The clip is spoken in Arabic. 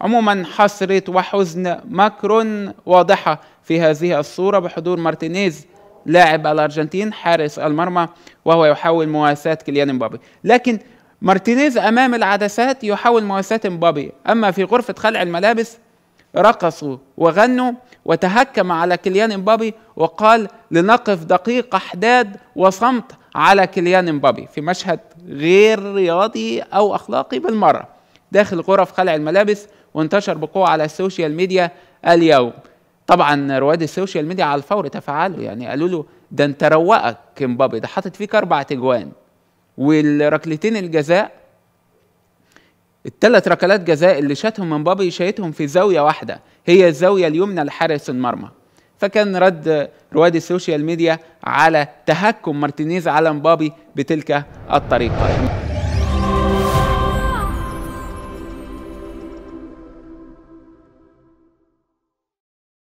عموما حسرة وحزن ماكرون واضحة في هذه الصورة بحضور مارتينيز لاعب الأرجنتين حارس المرمى وهو يحاول مواساة كيليان مبابي لكن مارتينيز أمام العدسات يحاول مواساة مبابي أما في غرفة خلع الملابس رقصوا وغنوا وتهكم على كيليان مبابي وقال لنقف دقيقة حداد وصمت على كيليان مبابي في مشهد غير رياضي أو أخلاقي بالمرة داخل غرف خلع الملابس وانتشر بقوة على السوشيال ميديا اليوم طبعا رواد السوشيال ميديا على الفور تفاعلوا يعني قالوا له ده انت روقك امبابي ده حاطط فيك اربع تجوان والركلتين الجزاء الثلاث ركلات جزاء اللي شاتهم امبابي شاتهم في زاويه واحده هي الزاويه اليمنى لحارس المرمى فكان رد رواد السوشيال ميديا على تهكم مارتينيز على مبابي بتلك الطريقه